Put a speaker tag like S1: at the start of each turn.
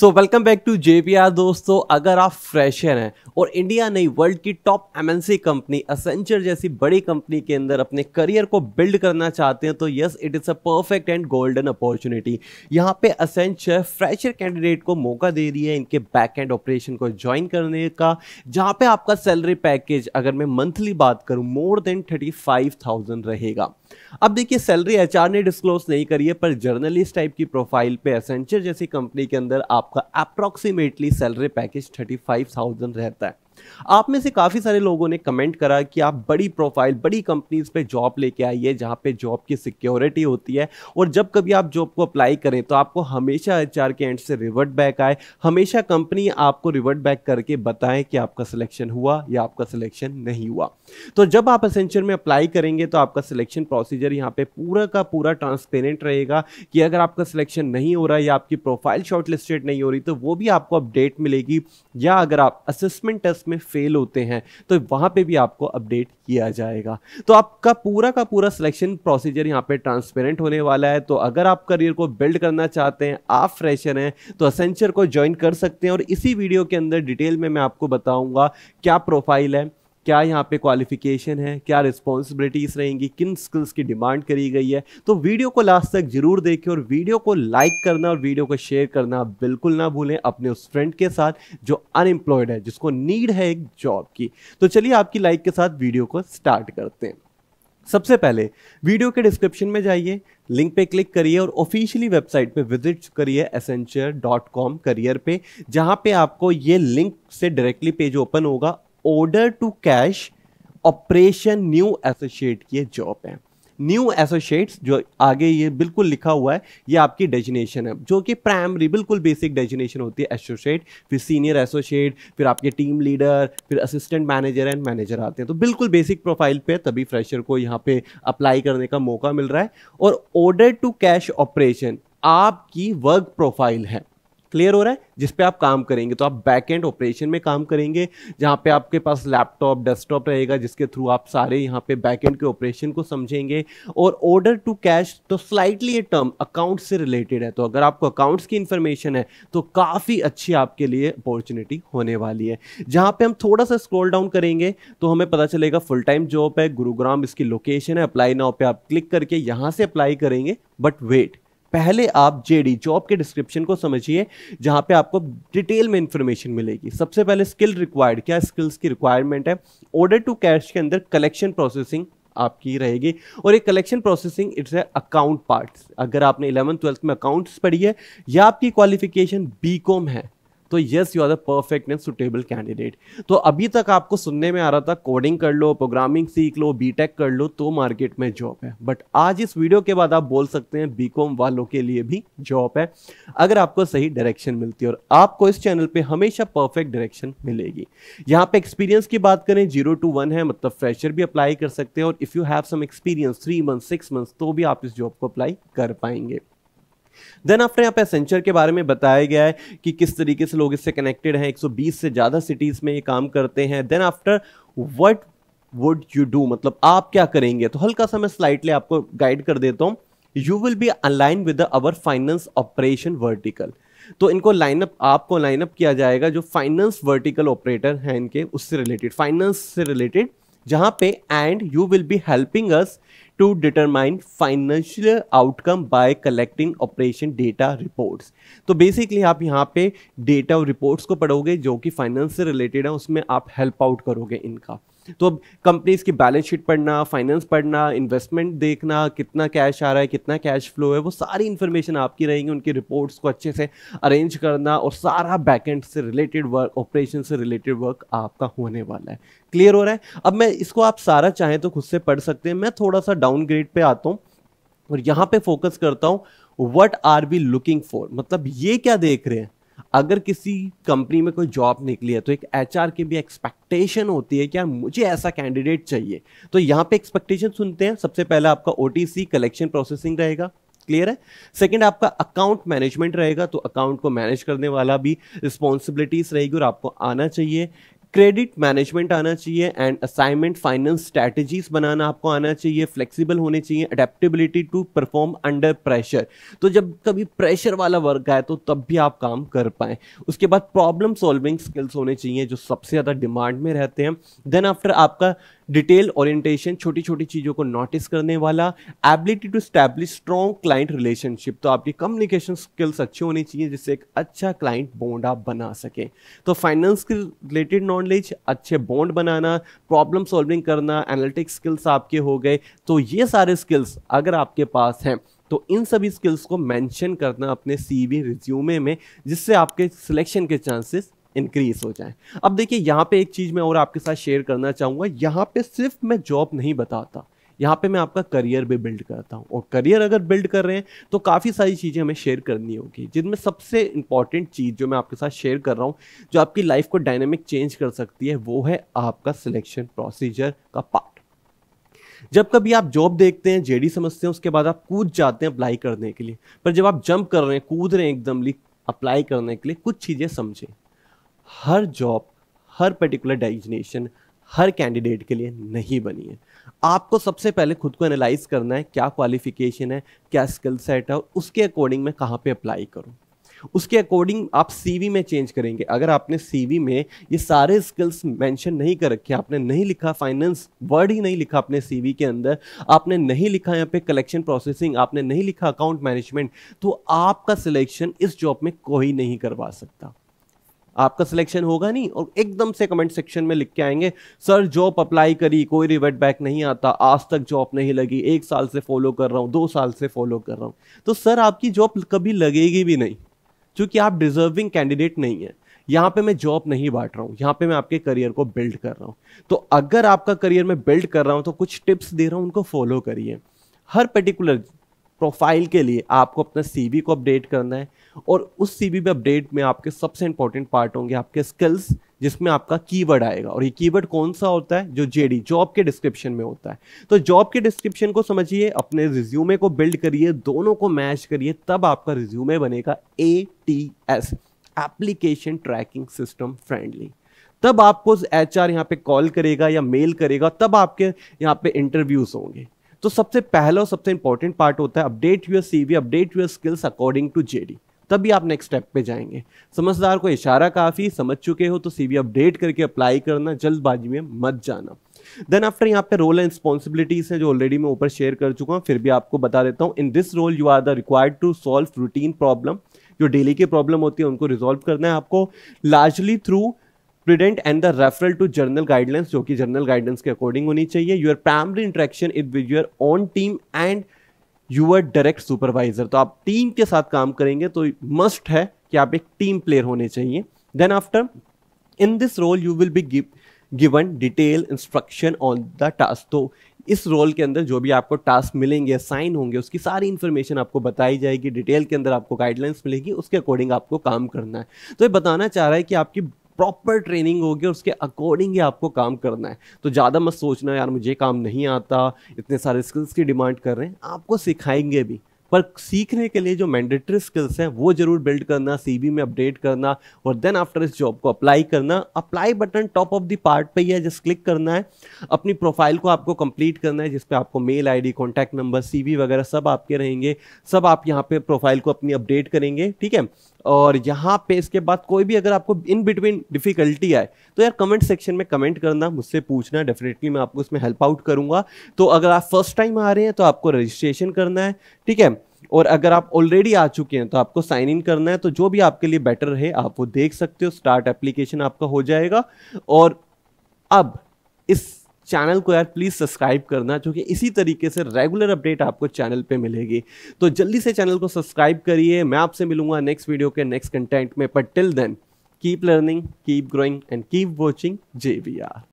S1: so welcome back to J दोस्तों अगर आप फ्रेशर हैं और इंडिया नहीं वर्ल्ड की टॉप एमएनसी कंपनी असेंचर जैसी बड़ी कंपनी के अंदर अपने करियर को बिल्ड करना चाहते हैं तो yes it is a perfect and golden opportunity यहाँ पे असेंचर फ्रेशर कैंडिडेट को मौका दे रही है इनके बैक एंड ऑपरेशन को ज्वाइन करने का जहाँ पे आपका सैलरी पैकेज अगर मैं मंथली बात करूँ मोर देन थर्टी रहेगा अब देखिए सैलरी एच ने डिस्क्लोज नहीं करी है पर जर्नलिस्ट टाइप की प्रोफाइल पे असेंचर जैसी कंपनी के अंदर आप आपका approximately salary package thirty five thousand रहता है आप में से काफ़ी सारे लोगों ने कमेंट करा कि आप बड़ी प्रोफाइल बड़ी कंपनीज पे जॉब लेके आइए जहाँ पे जॉब की सिक्योरिटी होती है और जब कभी आप जॉब को अप्लाई करें तो आपको हमेशा एच के एंड से रिवर्ट बैक आए हमेशा कंपनी आपको रिवर्ट बैक करके बताएं कि आपका सिलेक्शन हुआ या आपका सिलेक्शन नहीं हुआ तो जब आप असेंचर में अप्लाई करेंगे तो आपका सिलेक्शन प्रोसीजर यहाँ पे पूरा का पूरा ट्रांसपेरेंट रहेगा कि अगर आपका सिलेक्शन नहीं हो रहा या आपकी प्रोफाइल शॉर्टलिस्टेड नहीं हो रही तो वो भी आपको अपडेट मिलेगी या अगर आप असेसमेंट टेस्ट में फेल होते हैं तो वहाँ पे भी आपको अपडेट किया जाएगा तो आपका पूरा का पूरा सिलेक्शन प्रोसीजर यहाँ पे ट्रांसपेरेंट होने वाला है तो अगर आप करियर को बिल्ड करना चाहते हैं आप फ्रेशर हैं तो असेंचर को ज्वाइन कर सकते हैं और इसी वीडियो के अंदर डिटेल में मैं आपको बताऊँगा क्या प्रोफाइल है क्या यहाँ पे क्वालिफिकेशन है क्या रिस्पॉन्सिबिलिटीज रहेंगी किन स्किल्स की डिमांड करी गई है तो वीडियो को लास्ट तक जरूर देखें और वीडियो को लाइक करना और वीडियो को शेयर करना बिल्कुल ना भूलें अपने उस फ्रेंड के साथ जो अनएम्प्लॉयड है जिसको नीड है एक जॉब की तो चलिए आपकी लाइक के साथ वीडियो को स्टार्ट करते हैं सबसे पहले वीडियो के डिस्क्रिप्शन में जाइए लिंक पे क्लिक करिए और ऑफिशियली वेबसाइट पे विजिट करिए एसेंचर डॉट कॉम करियर पे जहाँ पे आपको ये लिंक से डायरेक्टली पेज ओपन होगा order to cash operation new associate की जॉब है न्यू एसोसिएट्स जो आगे ये बिल्कुल लिखा हुआ है ये आपकी डेजिनेशन है जो कि प्राइमरी बिल्कुल बेसिक डेजिनेशन होती है एसोसिएट फिर सीनियर एसोसिएट फिर आपके टीम लीडर फिर असिस्टेंट मैनेजर एंड मैनेजर आते हैं तो बिल्कुल बेसिक प्रोफाइल पे तभी फ्रेशर को यहाँ पे अप्लाई करने का मौका मिल रहा है और ऑर्डर टू कैश ऑपरेशन आपकी वर्क प्रोफाइल है क्लियर हो रहा है जिस पे आप काम करेंगे तो आप बैक एंड ऑपरेशन में काम करेंगे जहाँ पे आपके पास लैपटॉप डेस्कटॉप रहेगा जिसके थ्रू आप सारे यहाँ पे बैक एंड के ऑपरेशन को समझेंगे और ऑर्डर टू कैश तो स्लाइटली ये टर्म अकाउंट से रिलेटेड है तो अगर आपको अकाउंट्स की इन्फॉर्मेशन है तो काफ़ी अच्छी आपके लिए अपॉर्चुनिटी होने वाली है जहाँ पर हम थोड़ा सा स्क्रोल डाउन करेंगे तो हमें पता चलेगा फुल टाइम जॉब है गुरुग्राम इसकी लोकेशन है अप्लाई नाव पर आप क्लिक करके यहाँ से अप्लाई करेंगे बट वेट पहले आप जेडी जॉब के डिस्क्रिप्शन को समझिए जहाँ पे आपको डिटेल में इंफॉर्मेशन मिलेगी सबसे पहले स्किल रिक्वायर्ड क्या स्किल्स की रिक्वायरमेंट है ऑर्डर टू कैश के अंदर कलेक्शन प्रोसेसिंग आपकी रहेगी और ये collection processing it's a account part अगर आपने इलेवंथ ट्वेल्थ में अकाउंट्स पढ़ी है या आपकी क्वालिफिकेशन बी है तो yes you are the perfect and suitable candidate तो अभी तक आपको सुनने में आ रहा था कोडिंग कर लो प्रोग्रामिंग सीख लो बी कर लो तो मार्केट में जॉब है बट आज इस वीडियो के बाद आप बोल सकते हैं बी वालों के लिए भी जॉब है अगर आपको सही डायरेक्शन मिलती है और आपको इस चैनल पर हमेशा परफेक्ट डायरेक्शन मिलेगी यहाँ पे एक्सपीरियंस की बात करें जीरो टू वन है मतलब फ्रेशर भी अप्लाई कर सकते हैं और if you have some experience three month six months तो भी आप इस जॉब को अप्लाई कर पाएंगे देन आफ्टर यहाँ पे सेंचर के बारे में बताया गया है कि किस तरीके से लोग इससे कनेक्टेड हैं 120 से ज़्यादा सिटीज़ में ये काम करते हैं then after what would you do मतलब आप क्या करेंगे तो हल्का सा मैं स्लाइटली आपको गाइड कर देता हूँ you will be align with our finance operation vertical तो इनको लाइनअप आपको लाइनअप किया जाएगा जो फाइनेंस वर्टिकल ऑपरेटर हैं इनके उससे रिलेटेड फाइनेंस से रिलेटेड जहां पे and you will be helping us to determine financial outcome by collecting operation data reports तो बेसिकली आप यहाँ पे डेटा और रिपोर्ट्स को पढ़ोगे जो कि फाइनेंस से रिलेटेड है उसमें आप हेल्प आउट करोगे इनका तो अब कंपनीज की बैलेंस शीट पढ़ना फाइनेंस पढ़ना इन्वेस्टमेंट देखना कितना कैश आ रहा है कितना कैश फ्लो है वो सारी इन्फॉर्मेशन आपकी रहेंगी उनकी रिपोर्ट्स को अच्छे से अरेंज करना और सारा बैकेंड से रिलेटेड वर्क ऑपरेशन से रिलेटेड वर्क आपका होने वाला है क्लियर हो रहा है अब मैं इसको आप सारा चाहें तो खुद से पढ़ सकते हैं मैं थोड़ा सा डाउनग्रेड पे आता हूँ और यहाँ पे फोकस करता हूँ what are we looking for मतलब ये क्या देख रहे हैं अगर किसी कंपनी में कोई जॉब निकली है तो एक एच की भी एक्सपेक्टेशन होती है कि यार मुझे ऐसा कैंडिडेट चाहिए तो यहाँ पे एक्सपेक्टेशन सुनते हैं सबसे पहले आपका ओ कलेक्शन प्रोसेसिंग रहेगा क्लियर है सेकंड आपका अकाउंट मैनेजमेंट रहेगा तो अकाउंट को मैनेज करने वाला भी रिस्पॉन्सिबिलिटीज रहेगी और आपको आना चाहिए क्रेडिट मैनेजमेंट आना चाहिए एंड असाइनमेंट फाइनेंस स्ट्रैटेजीज बनाना आपको आना चाहिए फ्लेक्सिबल होने चाहिए adaptability to perform under pressure तो जब कभी प्रेशर वाला वर्क आए तो तब भी आप काम कर पाए उसके बाद प्रॉब्लम सॉल्विंग स्किल्स होने चाहिए जो सबसे ज़्यादा डिमांड में रहते हैं देन आफ्टर आपका डिटेल ओरिएंटेशन छोटी छोटी चीज़ों को नोटिस करने वाला ability to establish strong client relationship तो आपकी कम्युनिकेशन स्किल्स अच्छी होनी चाहिए जिससे एक अच्छा क्लाइंट बॉन्ड आप बना सकें तो फाइनेंस के रिलेटेड नॉलेज अच्छे बॉन्ड बनाना प्रॉब्लम सॉल्विंग करना एनालिटिक्स स्किल्स आपके हो गए तो ये सारे स्किल्स अगर आपके पास हैं तो इन सभी स्किल्स को मेंशन करना अपने सीवी रिज्यूमे में जिससे आपके सिलेक्शन के चांसेस इंक्रीज हो जाए अब देखिए यहाँ पे एक चीज़ मैं और आपके साथ शेयर करना चाहूँगा यहाँ पे सिर्फ मैं जॉब नहीं बताता यहाँ पे मैं आपका करियर भी बिल्ड करता हूँ और करियर अगर बिल्ड कर रहे हैं तो काफ़ी सारी चीज़ें हमें शेयर करनी होगी जिनमें सबसे इंपॉर्टेंट चीज़ जो मैं आपके साथ शेयर कर रहा हूँ जो आपकी लाइफ को डायनेमिक चेंज कर सकती है वो है आपका सिलेक्शन प्रोसीजर का पार्ट जब कभी आप जॉब देखते हैं जेडी समझते हैं उसके बाद आप कूद जाते हैं अप्लाई करने के लिए पर जब आप जंप कर रहे हैं कूद रहे हैं एकदम अप्लाई करने के लिए कुछ चीज़ें समझें हर जॉब हर पर्टिकुलर डेजिनेशन हर कैंडिडेट के लिए नहीं बनी है आपको सबसे पहले खुद को एनालाइज करना है क्या क्वालिफिकेशन है क्या स्किल सेट है और उसके अकॉर्डिंग मैं कहाँ पे अप्लाई करूँ उसके अकॉर्डिंग आप सीवी में चेंज करेंगे अगर आपने सीवी में ये सारे स्किल्स मेंशन नहीं कर रखे आपने नहीं लिखा फाइनेंस वर्ड ही नहीं लिखा अपने सीवी के अंदर आपने नहीं लिखा यहाँ पे कलेक्शन प्रोसेसिंग आपने नहीं लिखा अकाउंट मैनेजमेंट तो आपका सिलेक्शन इस जॉब में कोई नहीं करवा सकता आपका सिलेक्शन होगा नहीं और एकदम से कमेंट सेक्शन में लिख के आएंगे सर जॉब अप्लाई करी कोई रिवर्ट बैक नहीं आता आज तक जॉब नहीं लगी एक साल से फॉलो कर रहा हूँ दो साल से फॉलो कर रहा हूँ तो सर आपकी जॉब कभी लगेगी भी नहीं क्योंकि आप डिजर्विंग कैंडिडेट नहीं है यहाँ पे मैं जॉब नहीं बांट रहा हूँ यहाँ पे मैं आपके करियर को बिल्ड कर रहा हूँ तो अगर आपका करियर में बिल्ड कर रहा हूँ तो कुछ टिप्स दे रहा हूँ उनको फॉलो करिए हर पर्टिकुलर प्रोफाइल के लिए आपको अपना सीवी को अपडेट करना है और उस सीवी में अपडेट में आपके सबसे इंपॉर्टेंट पार्ट होंगे आपके स्किल्स जिसमें आपका कीवर्ड आएगा और ये कीवर्ड कौन सा होता है जो जेडी जॉब के डिस्क्रिप्शन में होता है तो जॉब के डिस्क्रिप्शन को समझिए अपने रिज्यूमे को बिल्ड करिए दोनों को मैच करिए तब आपका रिज्यूमे बनेगा A T S application tracking system friendly तब आपको एच आर यहाँ पे कॉल करेगा या मेल करेगा तब आपके यहाँ पे इंटरव्यूज होंगे तो सबसे पहला और सबसे इंपॉर्टेंट पार्ट होता है update your C V update your skills according to JD तभी आप नेक्स्ट स्टेप पे जाएंगे समझदार को इशारा काफ़ी समझ चुके हो तो सीवी अपडेट करके अप्लाई करना जल्दबाजी में मत जाना देन आफ्टर यहाँ पे रोल एंड रिस्पॉन्सिबिलिटीज हैं जो ऑलरेडी मैं ऊपर शेयर कर चुका हूँ फिर भी आपको बता देता हूँ in this role you are the required to solve routine problem जो डेली की प्रॉब्लम होती है उनको रिजोल्व करना है आपको largely through student and the referral to journal guidelines जो कि जर्नल गाइडलाइंस के अकॉर्डिंग होनी चाहिए your primary interaction is with your own team and your direct supervisor तो आप टीम के साथ काम करेंगे तो मस्ट है कि आप एक टीम प्लेयर होने चाहिए then after in this role you will be give given detail instruction on the task तो इस रोल के अंदर जो भी आपको टास्क मिलेंगे साइन होंगे उसकी सारी इंफॉर्मेशन आपको बताई जाएगी डिटेल के अंदर आपको गाइडलाइंस मिलेगी उसके अकॉर्डिंग आपको काम करना है तो ये बताना चाह रहा है कि आपकी प्रॉपर ट्रेनिंग होगी और उसके अकॉर्डिंग ही आपको काम करना है तो ज़्यादा मत सोचना यार मुझे काम नहीं आता इतने सारे स्किल्स की डिमांड कर रहे हैं आपको सिखाएंगे भी पर सीखने के लिए जो मैंडेटरी स्किल्स हैं वो जरूर बिल्ड करना सीवी में अपडेट करना और देन आफ्टर इस जॉब को अप्लाई करना apply button top of the part पे ही है जस्ट क्लिक करना है अपनी प्रोफाइल को आपको कंप्लीट करना है जिसपे आपको mail ID contact number CV वगैरह सब आपके रहेंगे सब आप यहाँ पे प्रोफाइल को अपनी अपडेट करेंगे ठीक है और यहाँ पे इसके बाद कोई भी अगर आपको इन बिटवीन डिफ़िकल्टी आए तो यार कमेंट सेक्शन में कमेंट करना मुझसे पूछना डेफिनेटली मैं आपको इसमें हेल्प आउट करूँगा तो अगर आप फर्स्ट टाइम आ रहे हैं तो आपको रजिस्ट्रेशन करना है ठीक है और अगर आप ऑलरेडी आ चुके हैं तो आपको साइन इन करना है तो जो भी आपके लिए बेटर है आप वो देख सकते हो स्टार्ट एप्लीकेशन आपका हो जाएगा और अब इस चैनल को यार प्लीज़ सब्सक्राइब करना क्योंकि इसी तरीके से रेगुलर अपडेट आपको चैनल पे मिलेगी तो जल्दी से चैनल को सब्सक्राइब करिए मैं आपसे मिलूंगा नेक्स्ट वीडियो के नेक्स्ट कंटेंट में but till then keep learning keep growing and keep watching J are